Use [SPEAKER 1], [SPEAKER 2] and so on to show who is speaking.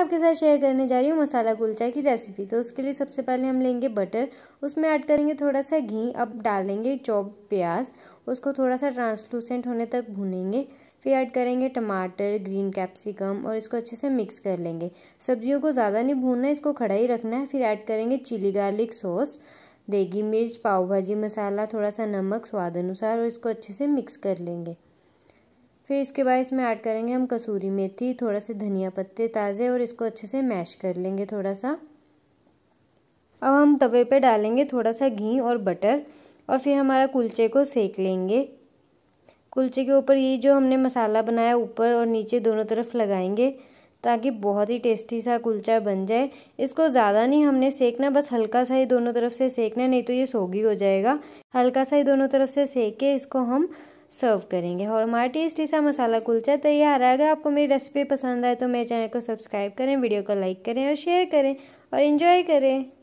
[SPEAKER 1] आपके साथ शेयर करने जा रही हूँ मसाला कुलचा की रेसिपी तो उसके लिए सबसे पहले हम लेंगे बटर उसमें ऐड करेंगे थोड़ा सा घी अब डालेंगे चॉप प्याज उसको थोड़ा सा ट्रांसलूसेंट होने तक भूनेंगे फिर ऐड करेंगे टमाटर ग्रीन कैप्सिकम और इसको अच्छे से मिक्स कर लेंगे सब्जियों को ज़्यादा नहीं भूनना है इसको खड़ा ही रखना है फिर ऐड करेंगे चिली गार्लिक सॉस देगी मिर्च पाव भाजी मसाला थोड़ा सा नमक स्वाद अनुसार और इसको अच्छे से मिक्स कर लेंगे फिर इसके बाद इसमें ऐड करेंगे हम कसूरी मेथी थोड़ा से धनिया पत्ते ताज़े और इसको अच्छे से मैश कर लेंगे थोड़ा सा अब हम तवे पे डालेंगे थोड़ा सा घी और बटर और फिर हमारा कुलचे को सेक लेंगे कुलचे के ऊपर ये जो हमने मसाला बनाया ऊपर और नीचे दोनों तरफ लगाएंगे ताकि बहुत ही टेस्टी सा कुलचा बन जाए इसको ज़्यादा नहीं हमने सेकना बस हल्का सा ही दोनों तरफ से सेकना नहीं तो ये सोगी हो जाएगा हल्का सा ही दोनों तरफ से सेक के इसको हम सर्व करेंगे और हमारा टेस्टी सा मसाला कुलचा तैयार है अगर आपको मेरी रेसिपी पसंद आए तो मेरे चैनल को सब्सक्राइब करें वीडियो को लाइक करें और शेयर करें और इन्जॉय करें